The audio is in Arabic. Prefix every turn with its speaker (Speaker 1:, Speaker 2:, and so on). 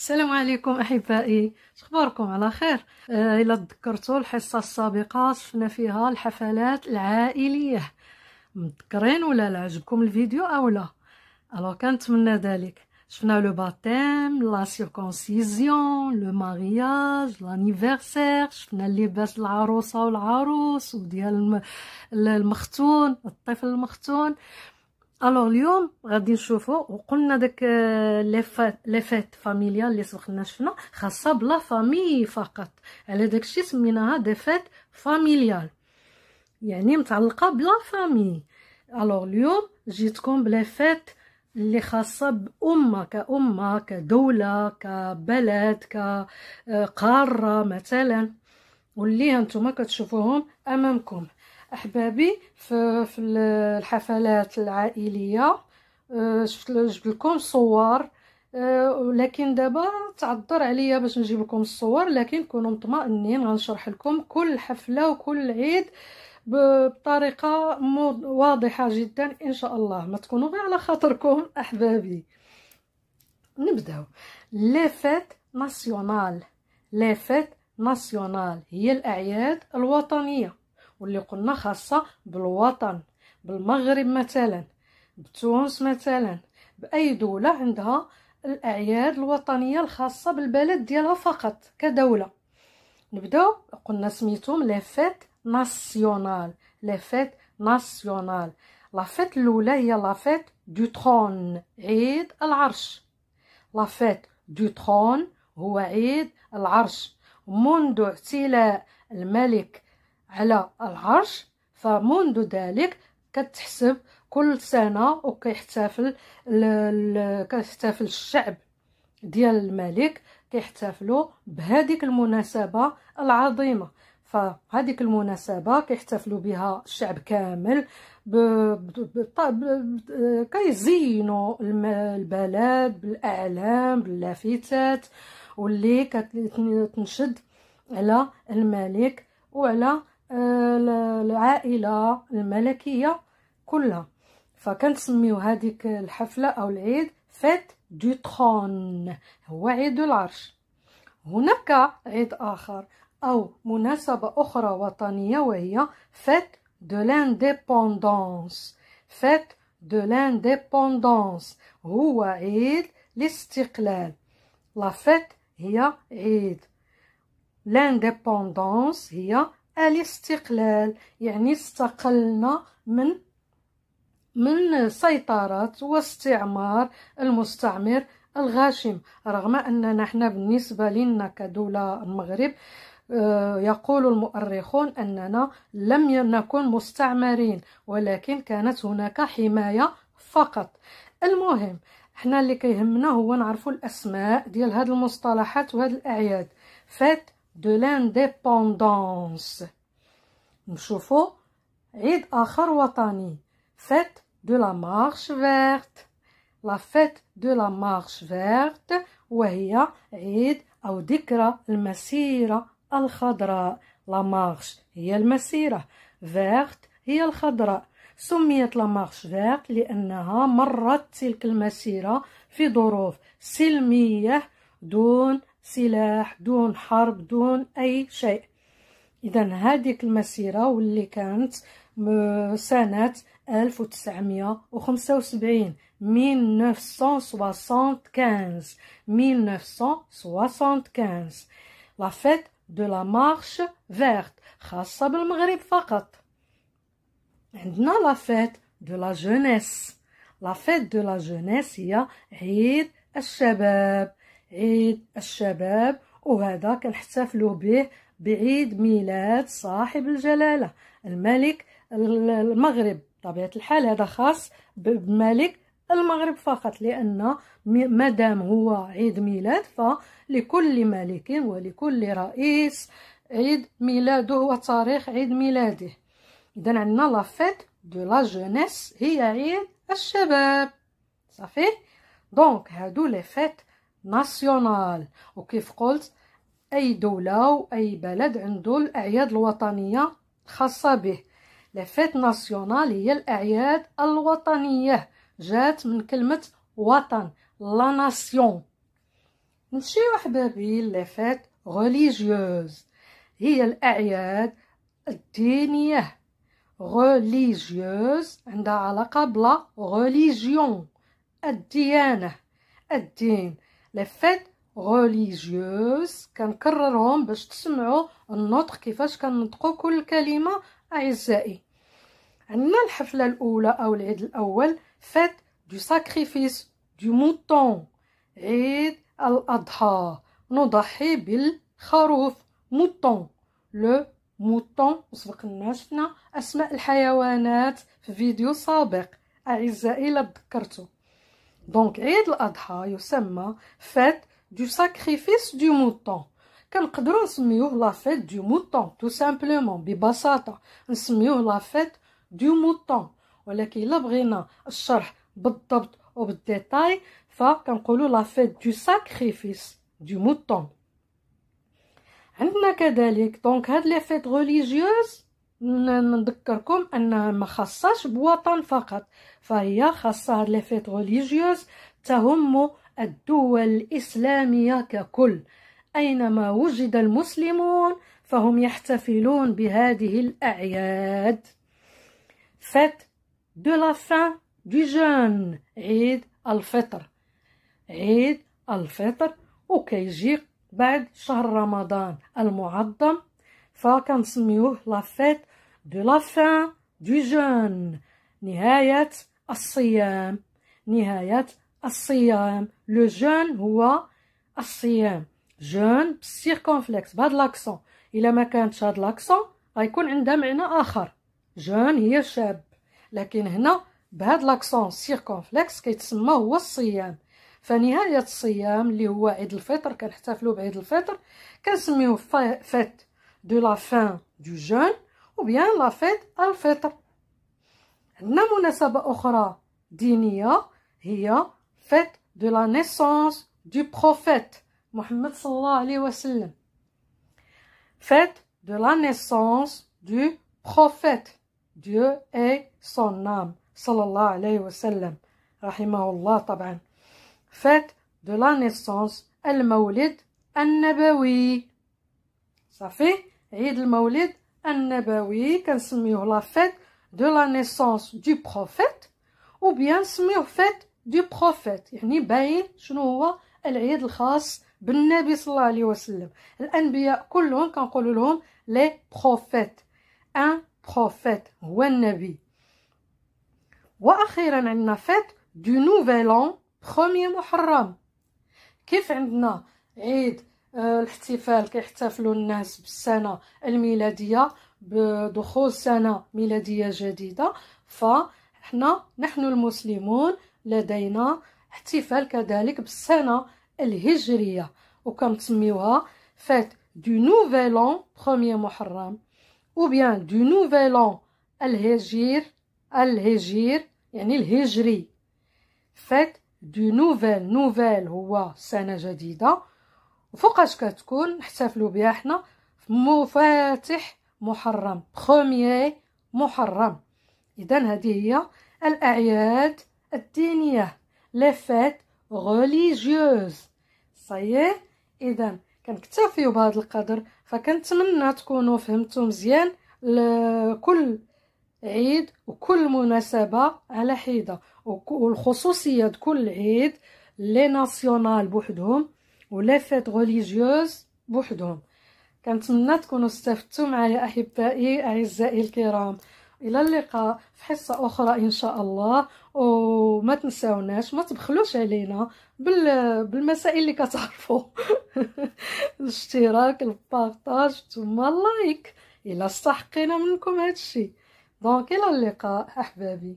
Speaker 1: السلام عليكم احبائي اخباركم على خير آه الا تذكرتوا الحصه السابقه شفنا فيها الحفلات العائليه متذكرين ولا لا عجبكم الفيديو او لا الو كنتمنى ذلك شفنا لو باتيم لا سيركونسيزيون لو مارياج لانيفرسير شفنا لباس العروسه والعروس وديال المختون الطفل المختون الو اليوم غادي نشوفو وقلنا داك لي فات فاميليا اللي سخنا شفنا خاصه بلا فامي فقط على داكشي سميناها دي فات فاميليال يعني متعلقه بلا فامي الو اليوم جيتكم بلا فات اللي خاصه بامه كامه كدوله كبلد كقاره آه، مثلا واللي هانتوما كتشوفوهم امامكم احبابي في, في الحفلات العائليه أه، شفت جبت لكم صور أه، ولكن دابا تعذر عليا باش نجيب لكم الصور لكن كونوا مطمئنين غنشرح لكم كل حفله وكل عيد بطريقه واضحه جدا ان شاء الله ما تكونوا غير على خاطركم احبابي نبداو لافات ناسيونال لافات ناسيونال هي الاعياد الوطنيه واللي قلنا خاصه بالوطن بالمغرب مثلا بتونس مثلا باي دوله عندها الاعياد الوطنيه الخاصه بالبلد ديالها فقط كدوله نبداو قلنا سميتهم لي فيت ناسيونال لي فيت ناسيونال لا فيت الاولى هي لا فيت دو ترون عيد العرش لا فيت دو ترون هو عيد العرش منذ اعتلاء الملك على العرش فمنذ ذلك كتحسب كل سنة وكيحتفل كيحتفل الشعب ديال الملك كيحتفلوا بهذيك المناسبة العظيمة فهذيك المناسبة كيحتفلوا بها الشعب كامل كيزينوا البلد بالأعلام باللافتات واللي كتنشد على الملك وعلى العائله آه، الملكيه كلها فكنسميو هذيك الحفله او العيد فيت دو ترون هو عيد العرش هناك عيد اخر او مناسبه اخرى وطنيه وهي فيت دو لانديبوندونس فيت دو لانديبوندونس هو عيد الاستقلال لا فيت هي عيد لانديبوندونس هي الاستقلال يعني استقلنا من من سيطرة واستعمار المستعمر الغاشم رغم أننا احنا بالنسبة لنا كدولة المغرب آه، يقول المؤرخون أننا لم نكن مستعمرين ولكن كانت هناك حماية فقط المهم احنا اللي كيهمنا هو نعرف الأسماء ديال هاد المصطلحات وهاد الأعياد فات de l'indépendance نشوفوا عيد آخر وطني fête de la marche verte la fête de la marche verte وهي عيد أو ذكرى المسيرة الخضراء لا مارش هي المسيرة فيرت هي الخضراء سميت لا مارش فيرت لأنها مرت تلك المسيرة في ظروف سلمية دون سلاح دون حرب دون اي شيء اذا هذيك المسيره واللي كانت سنه 1975 1975 1975 لا فيت دو لا مارش فيرت خاصه بالمغرب فقط عندنا لا فيت دو لا جونيس لا فيت دو لا جونيس هي عيد الشباب عيد الشباب وهذا كنحتفلوا به بعيد ميلاد صاحب الجلالة الملك المغرب طبيعة الحال هذا خاص بملك المغرب فقط لأن مادام هو عيد ميلاد فلكل ملك ولكل رئيس عيد ميلاده وتاريخ عيد ميلاده إذا عندنا لافيت دو لا هي عيد الشباب صافي دونك هادو لي فيت ناسيونال وكيف قلت اي دوله واي بلد عنده الاعياد الوطنيه خاصه به لا فيت ناسيونال هي الاعياد الوطنيه جات من كلمه وطن لا ناسيون نمشيو احبابي لا فيت ريليجيوز هي الاعياد الدينيه ريليجيوز عندها علاقه بلا ريليجيون الديانه الدين لي فيت ريليجيوز كنكررهم باش تسمعوا النطق كيفاش كننطقوا كل كلمه اعزائي عندنا الحفله الاولى او العيد الاول فيت دو ساكريفيس دو موتون عيد الاضحى نضحي بالخروف موطون لو موطون وسبقنا شفنا اسماء الحيوانات في فيديو سابق اعزائي لا تذكرتوا دونك عيد الاضحى يسمى فات دو ساكريفيس دو موطون كنقدروا نسميوه لا فات دو موطون تو سامبلومون ببساطه نسميوه لا فات دو موطون ولكن الا بغينا الشرح بالضبط وبالديتاي فكنقولوا لا فات دو ساكريفيس دو موطون عندنا كذلك دونك هاد لي فات ريليجيوز نذكركم انها ما خاصاش بوطن فقط فهي خاصه هاد لي فيت ريليجيوز تهم الدول الاسلاميه ككل اينما وجد المسلمون فهم يحتفلون بهذه الاعياد فات دو لا فان دو جون عيد الفطر عيد الفطر وكيجي بعد شهر رمضان المعظم فكنسميوه لافيت دو la faim, du jeûne. نهاية الصيام نهاية الصيام لو جون هو الصيام جون circonflexe بهاد لاكسون إلا ما كانتش هاد لاكسون غيكون عندها معنى آخر جون هي شاب لكن هنا بهاد لاكسون سيركونفليكس كيتسمى هو الصيام فنهاية الصيام اللي هو عيد الفطر كنحتفلو بعيد الفطر كنسميوه فيت دو لا فان دو جون أو وبيان لافيت الفطر عندنا مناسبة أخرى دينية هي فيت دو لا نيسونس دو بروفيت محمد صلى الله عليه وسلم فيت دو لا نيسونس دو بروفيت Dieu est son âme صلى الله عليه وسلم رحمه الله طبعا فيت دو لا نيسونس المولد النبوي صافي عيد المولد النبوي كنسميوه لا فيت دو لا نيسونس دو بروفيت او بيان سميوه فيت دو بروفيت يعني باين شنو هو العيد الخاص بالنبي صلى الله عليه وسلم الانبياء كلهم كنقولوا لهم لي بروفيت ان بروفيت هو النبي واخيرا عندنا فيت دو نوفيل اون بروميي محرم كيف عندنا عيد آه، الاحتفال كيحتفلوا الناس بالسنه الميلاديه بدخول سنه ميلاديه جديده فاحنا نحن المسلمون لدينا احتفال كذلك بالسنه الهجريه وكنسميوها فات دو نوفيل اون بروميير محرم او بيان دو نوفيل اون الهجير الهجير يعني الهجري فات دو نوفيل نوفيل هو سنه جديده فوقاش كتكون نحتفلوا بها حنا مفاتح محرم بخوميي محرم اذا هذه هي الاعياد الدينيه لي فات ريليجيوز صايي اذا كنكتفيو بهذا القدر فكنتمنى تكونوا فهمتوا مزيان لكل عيد وكل مناسبة على حيده والخصوصية كل عيد لي ناسيونال بوحدهم ولا فات غوليجيوز بوحدهم كنتمنى تكونوا استفدتوا معايا احبائي اعزائي الكرام الى اللقاء في حصه اخرى ان شاء الله وما تنساوناش ما تبخلوش علينا بالمسائل اللي كتعرفوا الاشتراك البارطاج ثم اللايك الى استحقينا منكم هادشي دونك الى اللقاء احبابي